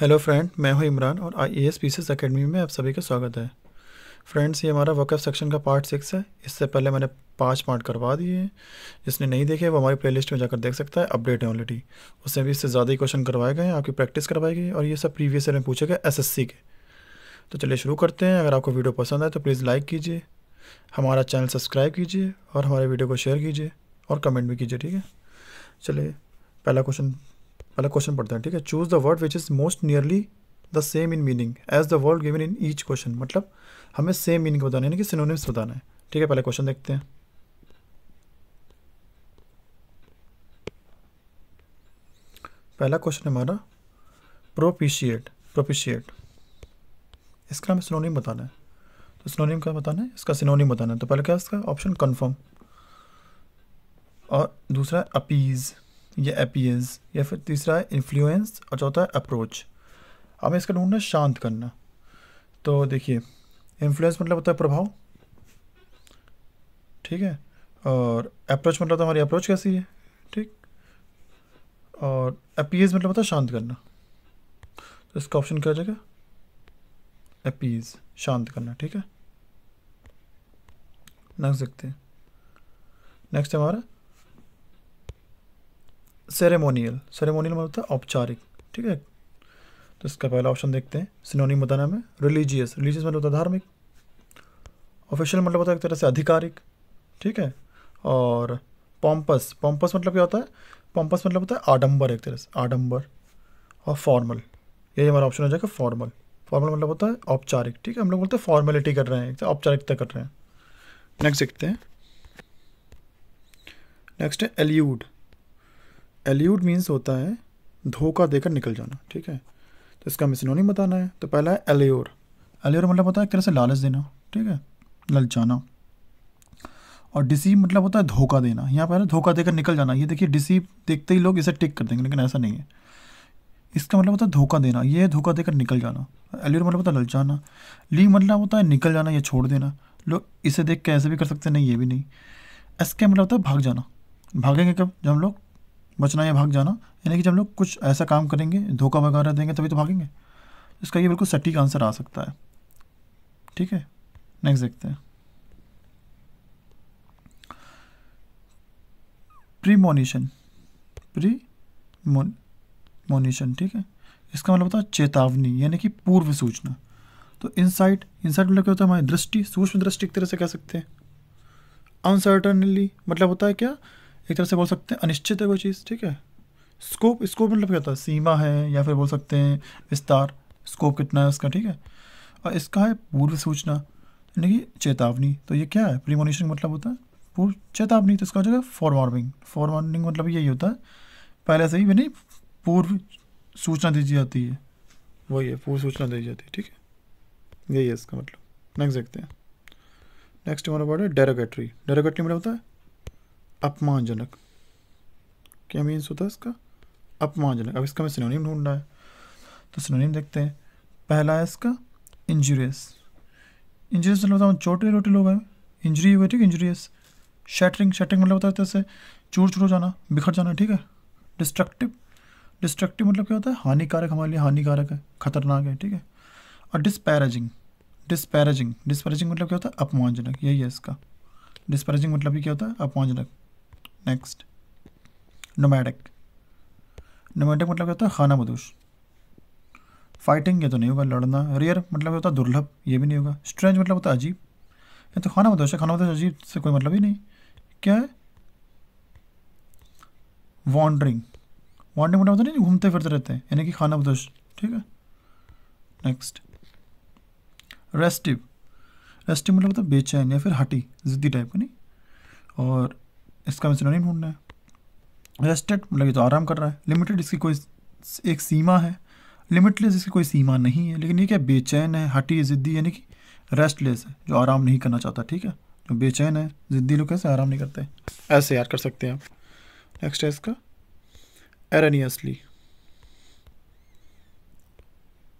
hello friend मैं हूं इमरान और I A S pieces academy में आप सभी का स्वागत है फ्रेंड्स ये हमारा वर्कअप सेक्शन का पार्ट सिक्स है इससे पहले मैंने पांच पार्ट करवा दिए हैं जिसने नहीं देखे वो हमारी प्लेलिस्ट में जाकर देख सकता है अपडेट है ऑलरेडी उसमें भी इससे ज़्यादा ही क्वेश्चन करवाए गए हैं आपकी प्रैक्टिस करवाई गई और ये सब प्रीवियस ईयर में पूछे गए एस के तो चलिए शुरू करते हैं अगर आपको वीडियो पसंद आए तो प्लीज़ लाइक कीजिए हमारा चैनल सब्सक्राइब कीजिए और हमारे वीडियो को शेयर कीजिए और कमेंट भी कीजिए ठीक है चलिए पहला क्वेश्चन पहला क्वेश्चन पढ़ते हैं ठीक है choose the word which is most nearly the same in meaning as the word given in each question मतलब हमें सेम मीनिंग बताना है यानी कि सिनोनिम्स बताना है ठीक है पहले क्वेश्चन देखते हैं पहला क्वेश्चन हमारा प्रोपिशिएट प्रोपिशिएट इसका हमें सिनोनिम बताना है तो सिनोनिम का बताना है इसका सिनोनिम बताना है तो पहले क्या इसका ऑप्शन कन्फर्म और दूसरा अपीज़ या अपीयरेंस या फिर तीसरा है इन्फ्लुएंस और चौथा है अप्रोच हमें इसका ढूंढना शांत करना तो देखिए इन्फ्लुएंस मतलब होता है प्रभाव ठीक है और अप्रोच मतलब हमारी अप्रोच कैसी है ठीक और अपीज मतलब होता है शांत करना तो इसका ऑप्शन क्या हो जाएगा अपीज शांत करना ठीक है नेक्स्ट देखते हैं नेक्स्ट हमारा सेरेमोनियल सेरेमोनियल मतलब होता है औपचारिक ठीक है तो इसका पहला ऑप्शन देखते हैं सिनोनिम बताना हमें रिलीजियस रिलीजियस मतलब होता है धार्मिक ऑफिशियल मतलब होता है एक तरह से आधिकारिक ठीक है और पॉम्पस पॉम्पस मतलब क्या होता है पॉम्पस मतलब होता है आडम्बर एक तरह से आडम्बर और फॉर्मल यही हमारा ऑप्शन हो जाएगा फॉर्मल फॉर्मल मतलब होता है औपचारिक ठीक है हम लोग बोलते हैं फॉर्मेलिटी कर रहे हैं एक औपचारिकता कर रहे हैं नेक्स्ट देखते हैं नेक्स्ट है एल्यूड एल्यूड मीन्स होता है धोखा देकर निकल जाना ठीक है तो इसका मिसिनो नहीं बताना है तो पहला है एल्योर एल्योर मतलब होता है एक तरह से लालच देना ठीक है ललचाना और डिसीव मतलब होता है धोखा देना यहाँ पर धोखा देकर निकल जाना ये देखिए डिसीव देखते ही लोग इसे टिक कर देंगे लेकिन ऐसा नहीं है इसका मतलब होता है धोखा देना ये धोखा देकर निकल जाना एल्योर मतलब होता है ललचाना ली मतलब होता है निकल जाना या छोड़ देना लोग इसे देख के ऐसे भी कर सकते नहीं ये भी नहीं एस के मतलब होता है भाग जाना भागेंगे कब जब हम लोग बचना या भाग जाना यानी कि जब लोग कुछ ऐसा काम करेंगे धोखा वगैरह देंगे तभी तो भागेंगे इसका ये बिल्कुल सटीक आंसर आ सकता है ठीक है नेक्स्ट देखते हैं प्रीमोनिशन प्री मोनिशन ठीक है इसका मतलब होता है चेतावनी यानी कि पूर्व सूचना तो इनसाइट इनसाइट मतलब क्या होता है हमारी दृष्टि सूक्ष्म दृष्टि एक तरह से कह सकते हैं अनसर्टनली मतलब होता है क्या एक तरह से बोल सकते हैं अनिश्चित है कोई चीज़ ठीक है स्कोप स्कोप मतलब क्या होता है सीमा है या फिर बोल सकते हैं विस्तार स्कोप कितना है उसका ठीक है और इसका है पूर्व सूचना यानी कि चेतावनी तो ये क्या है प्रीमोनिशन मतलब होता है पूर्व चेतावनी तो इसका जगह फॉर वार्निंग फॉर मतलब यही होता है पहले से ही नहीं पूर्व सूचना दी जाती है वही है पूर्व सूचना दी जाती है ठीक है यही है इसका मतलब नेक्स्ट देखते हैं नेक्स्ट हमारा वर्ड है डेरोगेटरी डेरोगेटरी मतलब होता है अपमानजनक क्या मीन्स होता है इसका अपमानजनक अब इसका मैं सिनोनिम ढूंढना है तो सिनोनिम देखते हैं पहला है इसका इंजूरियस इंजूरियस मतलब होता है चोटिल लोग हैं इंजरी हुई ठीक इंजूरियस शैटरिंग शैटरिंग मतलब होता है जैसे चूर चूर हो जाना बिखर जाना ठीक है डिस्ट्रक्टिव डिस्ट्रक्टिव मतलब क्या होता है हानिकारक हमारे लिए हानिकारक है खतरनाक है ठीक है और डिस्पैरेजिंग डिस्पैरेजिंग डिस्पैरेजिंग मतलब क्या होता है अपमानजनक यही है इसका डिस्पैरेजिंग मतलब भी क्या होता है अपमानजनक नेक्स्ट नोमैडिक नोमैडिक मतलब क्या होता है खाना बदोश फाइटिंग ये तो नहीं होगा लड़ना रियर मतलब होता है दुर्लभ ये भी नहीं होगा स्ट्रेंज मतलब होता है अजीब ये तो खाना बदोश है खाना बदोश अजीब से कोई मतलब ही नहीं क्या है वॉन्ड्रिंग वॉन्ड्रिंग मतलब होता नहीं घूमते फिरते रहते हैं यानी कि खाना बदोश ठीक है नेक्स्ट रेस्टिव रेस्टिव मतलब होता है बेचैन या फिर हटी जिद्दी टाइप का नहीं और इसका मैं सिनोनिम ढूंढना है रेस्टेड मतलब ये तो आराम कर रहा है लिमिटेड इसकी कोई एक सीमा है लिमिटलेस इसकी कोई सीमा नहीं है लेकिन ये क्या बेचैन है हटी ज़िद्दी यानी कि रेस्टलेस है जो आराम नहीं करना चाहता ठीक है जो बेचैन है ज़िद्दी लोग कैसे आराम नहीं करते ऐसे यार कर सकते हैं आप नेक्स्ट है इसका एरनियसली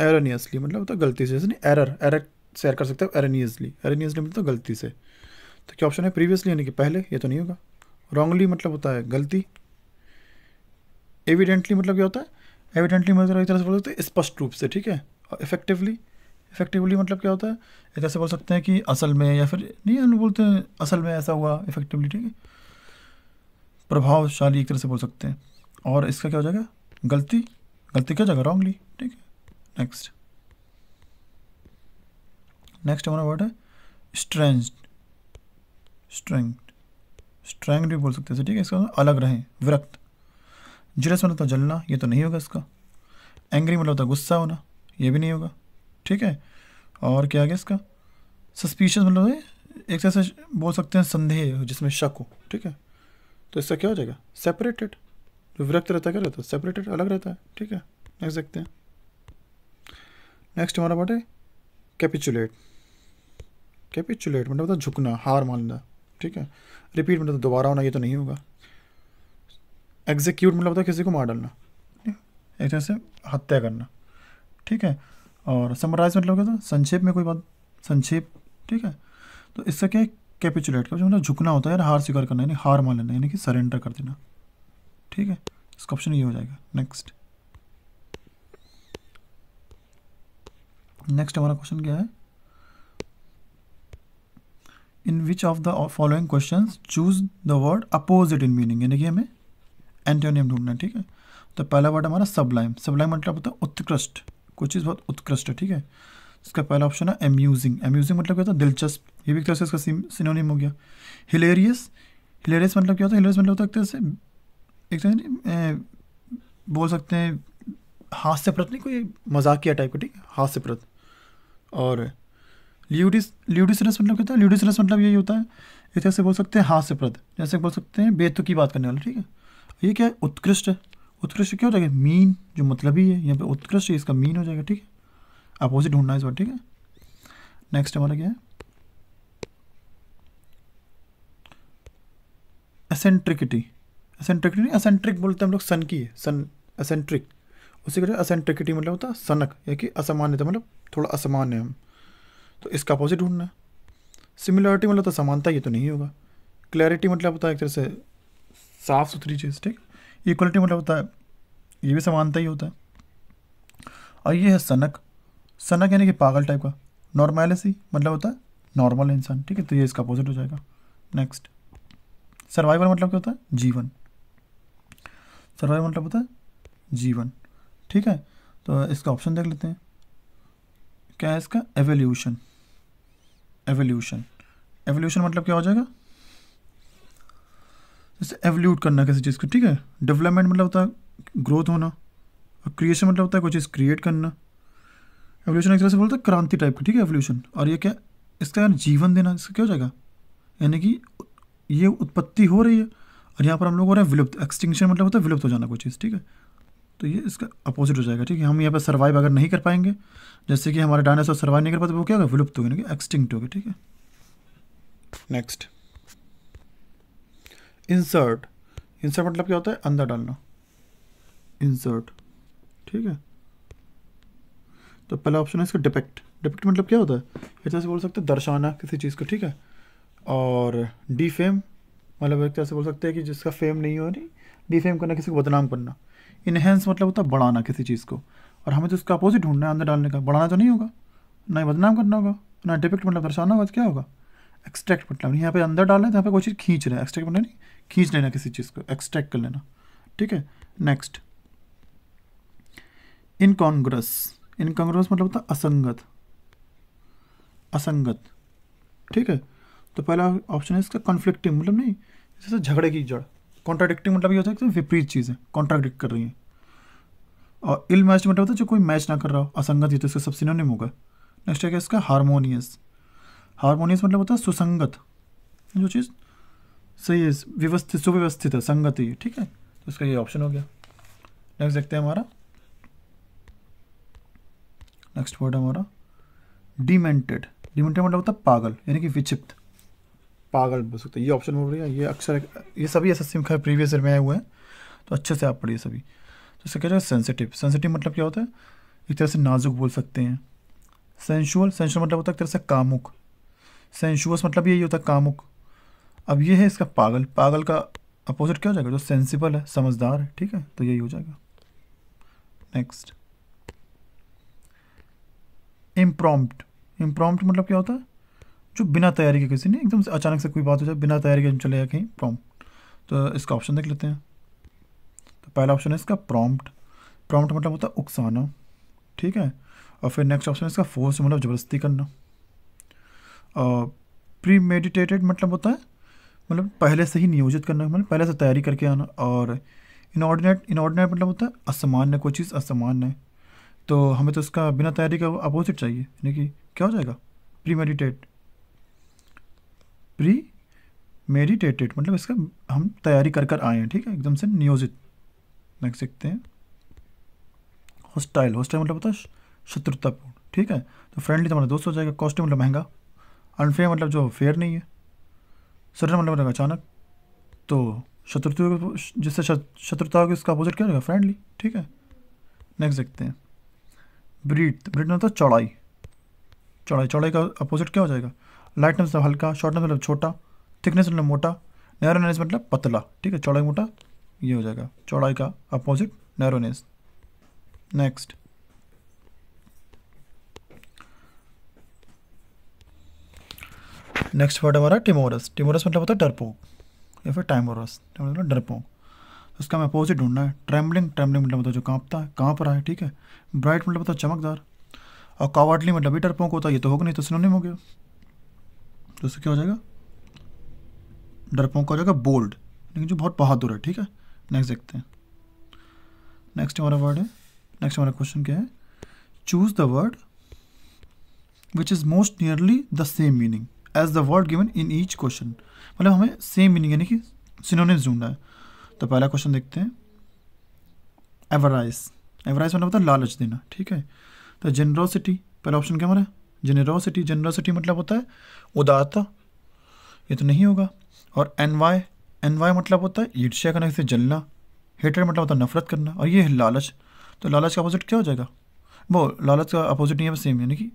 एरनियसली मतलब तो गलती से नहीं एरर एरर शेयर कर सकते हो एरनियसली एरनियसली मतलब तो गलती से तो क्या ऑप्शन है प्रीवियसली यानी कि पहले ये तो नहीं होगा रॉन्गली मतलब होता है गलती एविडेंटली मतलब क्या होता है एविडेंटली मतलब एक तरह से बोल सकते हैं स्पष्ट रूप से ठीक है और इफेक्टिवली इफेक्टिवली मतलब क्या होता है एक तरह से बोल सकते हैं कि असल में या फिर नहीं हम बोलते हैं असल में ऐसा हुआ इफेक्टिवली ठीक है प्रभावशाली एक तरह से बोल सकते हैं और इसका क्या हो जाएगा गलती गलती क्या हो जाएगा रॉन्गली ठीक है नेक्स्ट नेक्स्ट हमारा वर्ड है स्ट्रेंज स्ट्रेंथ स्ट्रैंग भी बोल सकते हैं ठीक है इसका मतलब अलग रहें विरक्त जिरस मतलब होता तो जलना ये तो नहीं होगा इसका एंग्री मतलब होता तो गुस्सा होना ये भी नहीं होगा ठीक है और क्या आ गया इसका सस्पिशियस मतलब है एक तरह से बोल सकते हैं संदेह जिसमें शक हो ठीक है तो इसका क्या हो जाएगा सेपरेटेड जो विरक्त रहता है क्या रहता है सेपरेटेड अलग रहता है ठीक है नेक्स्ट देखते हैं नेक्स्ट हमारा पार्ट है कैपिचुलेट कैपिचुलेट मतलब होता तो है झुकना हार मानना ठीक है रिपीट मतलब दोबारा होना ये तो नहीं होगा एग्जीक्यूट मतलब होता है किसी को मार डालना एक तरह से हत्या करना ठीक है और समराइज मतलब क्या था संक्षेप में कोई बात संक्षेप ठीक है तो इससे क्या कैपिचुलेट का मतलब झुकना होता है यार हार स्वीकार करना यानी हार मान लेना यानी कि सरेंडर कर देना ठीक है इसका ऑप्शन ये हो जाएगा नेक्स्ट नेक्स्ट हमारा क्वेश्चन क्या है in which of the following question choose the word opposite in meaning यानी कि हमें एंटोनियम ढूंढना है ठीक है तो पहला वर्ड हमारा सबलाइम सबलाइम मतलब होता है उत्कृष्ट कुछ चीज़ बहुत उत्कृष्ट है ठीक है इसका पहला ऑप्शन है एम्यूजिंग एम्यूजिंग मतलब क्या होता है दिलचस्प ये भी एक तरह से इसका सिनोनिम हो गया हिलेरियस हिलेरियस मतलब क्या होता है हिलेरियस मतलब होता है एक तरह से एक तरह बोल सकते हैं हास्यप्रत नहीं कोई मजाकिया टाइप का ठीक है हास्यप्रत और ल्यूडिस ल्यूडिसरस मतलब क्या होता है ल्यूडिसरस मतलब यही होता है इसे से बोल सकते हैं हास्यप्रद जैसे बोल सकते हैं बेतु की बात करने वाले ठीक है ये क्या है उत्कृष्ट उत्कृष्ट क्या हो जाएगा मीन जो मतलब ही है यहाँ पे उत्कृष्ट इसका मीन हो जाएगा ठीक है अपोजिट ढूंढना इस बार ठीक है नेक्स्ट हमारा क्या है एसेंट्रिकिटी एसेंट्रिकिटी नहीं असेंट्रिक बोलते हैं हम लोग सन की है सन एसेंट्रिक उसी का जो असेंट्रिकिटी मतलब होता है सनक या कि असामान्य मतलब थोड़ा असामान्य हम तो इसका अपोजिट ढूंढना है सिमिलरिटी मतलब तो समानता ये तो नहीं होगा क्लैरिटी मतलब होता है एक तरह से साफ़ सुथरी चीज़ ठीक इक्वलिटी मतलब होता है ये भी समानता ही होता है और ये है सनक सनक यानी कि पागल टाइप का नॉर्मेलिसी मतलब होता है नॉर्मल इंसान ठीक है तो ये इसका अपोजिट हो जाएगा नेक्स्ट सर्वाइवल मतलब क्या होता है जीवन सर्वाइवल मतलब होता है जीवन ठीक है तो इसका ऑप्शन देख लेते हैं क्या है इसका एवोल्यूशन एवोल्यूशन एवोल्यूशन मतलब क्या हो जाएगा जैसे एवोल्यूट करना किसी चीज़ को ठीक है डेवलपमेंट मतलब होता है ग्रोथ होना और क्रिएशन मतलब होता है कोई चीज़ क्रिएट करना एवोल्यूशन एक तरह से बोलते हैं क्रांति टाइप का ठीक है एवोल्यूशन और ये क्या इसका यार जीवन देना इसका क्या हो जाएगा यानी कि ये उत्पत्ति हो रही है और यहाँ पर हम लोग हो रहे हैं विलुप्त एक्सटिंक्शन मतलब होता है विलुप्त हो जाना कोई चीज़ ठीक है तो ये इसका अपोजिट हो जाएगा ठीक है हम यहाँ पर सर्वाइव अगर नहीं कर पाएंगे जैसे कि हमारे डायनासोर सर्वाइव नहीं कर पाते वो क्या होगा विलुप्त हो गए एक्सटिंक्ट हो गए ठीक है नेक्स्ट इंसर्ट इंसर्ट मतलब क्या होता है अंदर डालना इंसर्ट ठीक है तो पहला ऑप्शन है इसका डिपेक्ट डिपेक्ट मतलब क्या होता है एक तरह से बोल सकते हैं दर्शाना किसी चीज़ को ठीक है और डी फेम मतलब एक तरह से बोल सकते हैं कि जिसका फेम नहीं हो रही डी फेम करना किसी को बदनाम करना इन्हेंस मतलब होता है बढ़ाना किसी चीज़ को और हमें तो उसका अपोजिट ढूंढना है अंदर डालने का बढ़ाना तो नहीं होगा ना ही बदनाम करना होगा ना डिपेक्ट मतलब दर्शाना होगा तो क्या होगा एक्सट्रैक्ट मतलब यहाँ पे अंदर डालना है तो यहाँ पे कोई चीज़ खींच रहे एक्सट्रैक्ट मतलब नहीं खींच लेना किसी चीज़ को एक्सट्रैक्ट कर लेना ठीक है नेक्स्ट इनकॉन्ग्रस इनकॉन्ग्रस मतलब होता असंगत असंगत ठीक है तो पहला ऑप्शन है इसका कॉन्फ्लिक्टिंग मतलब नहीं जैसे झगड़े की जड़ कॉन्ट्राडिक्टिंग मतलब ये होता है कि विपरीत चीज़ें कॉन्ट्राडिक्ट कर रही हैं और इल मैच मतलब होता है जो कोई मैच ना कर रहा हो असंगत ही तो इसका सबसे नियम होगा नेक्स्ट है क्या इसका हारमोनियस हारमोनियस मतलब होता है सुसंगत जो चीज़ सही है व्यवस्थित सुव्यवस्थित है संगति ठीक है तो इसका ये ऑप्शन हो गया नेक्स्ट देखते हैं हमारा नेक्स्ट वर्ड हमारा डिमेंटेड डिमेंटेड मतलब होता है पागल यानी कि विचिप्त पागल बोल सकते ये ऑप्शन बोल रही है ये अक्सर ये सभी एस एस सी में प्रीवियस ईयर में आए हुए हैं तो अच्छे से आप पढ़िए सभी तो इसका क्या हैं सेंसिटिव सेंसिटिव मतलब क्या होता है एक तरह से नाजुक बोल सकते हैं सेंशुअल सेंशुअल मतलब होता है एक तरह से कामुक सेंशुअस मतलब यही होता है कामुक अब ये है इसका पागल पागल का अपोजिट क्या हो जाएगा जो सेंसिबल है समझदार है ठीक है तो यही हो जाएगा नेक्स्ट इम्प्रॉम्प्ट इम्प्रॉम्प्ट मतलब क्या होता है जो बिना तैयारी के किसी ने एकदम से अचानक से कोई बात हो जाए बिना तैयारी के हम चले जाए कहीं प्रॉम्प्ट तो इसका ऑप्शन देख लेते हैं तो पहला ऑप्शन है इसका प्रॉम्प्ट प्रॉम्प्ट मतलब होता है उकसाना ठीक है और फिर नेक्स्ट ऑप्शन है इसका फोर्स मतलब ज़बरदस्ती करना और प्री मेडिटेटेड मतलब होता है मतलब पहले से ही नियोजित करना मतलब पहले से तैयारी करके आना और इनऑर्डिनेट इनऑर्डिनेट मतलब होता है असमान्य कोई चीज़ असमान्य है तो हमें तो इसका बिना तैयारी का अपोजिट चाहिए यानी कि क्या हो जाएगा प्री मेडिटेट प्री मेडिटेटेड मतलब इसका हम तैयारी कर कर आए हैं ठीक है एकदम से नियोजित देख सकते हैं हॉस्टाइल हॉस्टाइल मतलब होता है शत्रुतापूर्ण ठीक है तो फ्रेंडली तो मतलब दोस्त हो जाएगा कॉस्ट्यूम मतलब महंगा अनफेयर मतलब जो फेयर नहीं है सडन मतलब अचानक तो शत्रुता जिससे शत्रुता होगी उसका अपोजिट क्या रहेगा फ्रेंडली ठीक है नेक्स्ट देखते हैं ब्रीड ब्रीड मतलब चौड़ाई चौड़ाई चौड़ाई का अपोजिट क्या हो जाएगा लाइट मतलब हल्का शॉर्टनेस मतलब छोटा थिकनेस मतलब मोटा नैरोनेस मतलब पतला ठीक है चौड़ाई मोटा ये हो जाएगा चौड़ाई का opposite narrowness next next word हमारा टिमोरस टिमोरस मतलब होता है डरपोक या फिर टाइमोरस मतलब डरपोक उसका हमें अपोजिट ढूंढना है ट्रेमलिंग ट्रेमलिंग मतलब होता है जो कांपता है कांप रहा है ठीक है ब्राइट मतलब होता है चमकदार और कावाडली मतलब भी डरपोक होता है ये तो होगा नहीं तो नहीं हो गया तो इससे क्या हो जाएगा डरपोंक हो जाएगा बोल्ड लेकिन जो बहुत बहादुर है ठीक है नेक्स्ट देखते हैं नेक्स्ट हमारा वर्ड है नेक्स्ट हमारा क्वेश्चन क्या है choose the word which is most nearly the same meaning as the word given in each question मतलब हमें सेम मीनिंग यानी कि सिनोनिम्स ढूंढना है तो पहला क्वेश्चन देखते हैं एवराइस एवराइस मतलब होता है लालच देना ठीक है तो जेनरोसिटी पहला ऑप्शन क्या हमारा जेनरोसिटी जेनरोसिटी मतलब होता है उदारता ये तो नहीं होगा और एन वाई एन वाई मतलब होता है ईर्ष्या करना से जलना हेटर मतलब होता है नफरत करना और ये है लालच तो लालच का अपोजिट क्या हो जाएगा वो लालच का अपोजिट नहीं है सेम यानी कि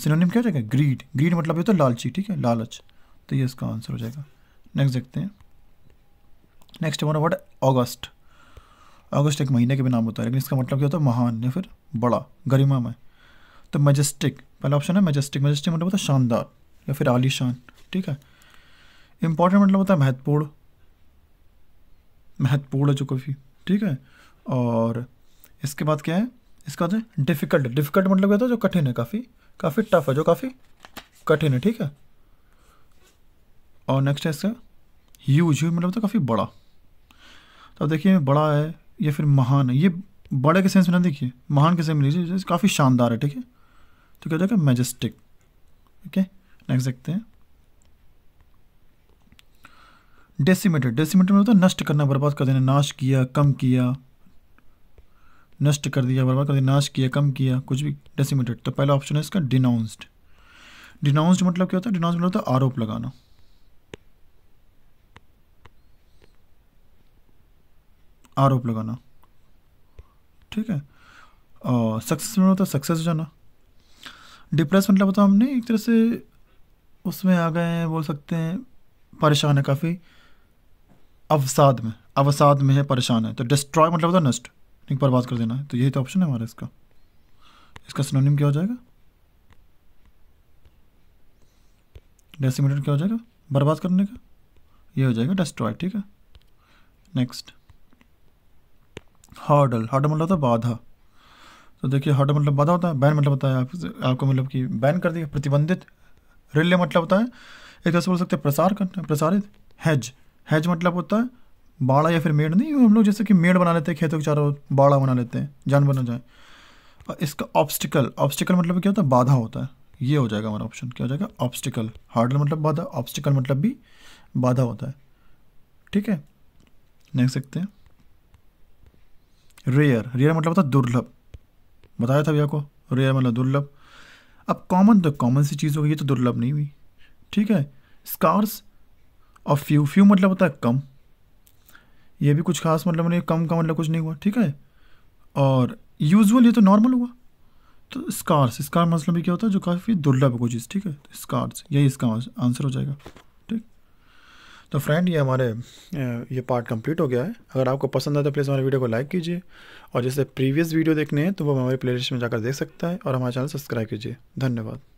सिनोनिम क्या हो जाएगा ग्रीड ग्रीड मतलब ये तो लालची ठीक है लालच तो ये इसका आंसर हो जाएगा नेक्स्ट देखते हैं नेक्स्ट हमारा वर्ड अगस्त अगस्त एक महीने के भी नाम होता है लेकिन इसका मतलब क्या होता है महान या फिर बड़ा गरिमा में तो मजेस्टिक पहला ऑप्शन है मजेस्टिक मजेस्टिक मतलब होता है शानदार या फिर आलीशान ठीक है इम्पॉर्टेंट मतलब होता है महत्वपूर्ण महत्वपूर्ण है जो काफ़ी ठीक है और इसके बाद क्या है इसका जो डिफ़िकल्ट डिफ़िकल्ट मतलब क्या होता है जो कठिन है काफ़ी काफ़ी टफ है जो काफ़ी कठिन है ठीक है और नेक्स्ट है इसका ह्यूज ह्यूज मतलब होता काफ़ी बड़ा तो अब देखिए बड़ा है या फिर महान है ये बड़े के सेंस में ना देखिए महान के सेंस में लीजिए काफ़ी शानदार है ठीक है तो क्या हो जाएगा मैजेस्टिक ओके नेक्स्ट देखते हैं डेसीमेटर डेसीमेटर में होता है नष्ट करना बर्बाद कर देना नाश किया कम किया नष्ट कर दिया बर्बाद कर दिया नाश किया कम किया कुछ भी डेसीमेटेड तो पहला ऑप्शन है इसका डिनाउंस्ड डिनाउंस्ड मतलब क्या होता है डिनाउंस मतलब होता है आरोप लगाना आरोप लगाना ठीक है और सक्सेस में होता है सक्सेस जाना डिप्रेस मतलब बताओ तो हमने एक तरह से उसमें आ गए हैं बोल सकते हैं परेशान है काफ़ी अवसाद में अवसाद में है परेशान है तो डिस्ट्रॉय मतलब होता है नष्ट बार बर्बाद कर देना है तो यही तो ऑप्शन है हमारा इसका इसका सिनोनिम क्या हो जाएगा डेसीमीटर क्या हो जाएगा बर्बाद करने का ये हो जाएगा डिस्ट्रॉय ठीक है नेक्स्ट हार्डल हार्डल मतलब होता है बाधा तो देखिए हट मतलब बाधा होता है बैन मतलब होता है आप, आपको मतलब कि बैन कर दिया प्रतिबंधित रिले मतलब होता है एक तरह से बोल सकते हैं प्रसार करना प्रसारित हैज हैज मतलब होता है बाड़ा या फिर मेड़ नहीं हम लोग जैसे कि मेड़ बना लेते हैं खेतों के चारों बाड़ा बना लेते हैं जानवर ना जाए और इसका ऑब्स्टिकल ऑब्स्टिकल मतलब क्या होता है बाधा होता है ये हो जाएगा हमारा ऑप्शन क्या हो जाएगा ऑब्स्टिकल हार्डल मतलब बाधा ऑब्स्टिकल मतलब भी बाधा होता है ठीक है नेक्स्ट देखते हैं रेयर रेयर मतलब होता है दुर्लभ बताया था भैया को रेयर मतलब दुर्लभ अब कॉमन तो कॉमन सी चीज़ हो गई ये तो दुर्लभ नहीं हुई ठीक है स्कार्स और फ्यू फ्यू मतलब होता है कम ये भी कुछ खास मतलब नहीं कम का मतलब कुछ नहीं हुआ ठीक है और यूजुअल ये तो नॉर्मल हुआ तो स्कार्स स्कार मतलब भी क्या होता है जो काफ़ी दुर्लभ कोई चीज़ ठीक है स्कार्स तो यही इसका आंसर हो जाएगा तो फ्रेंड ये हमारे ये पार्ट कंप्लीट हो गया है अगर आपको पसंद आए तो प्लीज़ हमारे वीडियो को लाइक कीजिए और जैसे प्रीवियस वीडियो देखने हैं तो वो हमारे प्लेलिस्ट में जाकर देख सकता है और हमारे चैनल सब्सक्राइब कीजिए धन्यवाद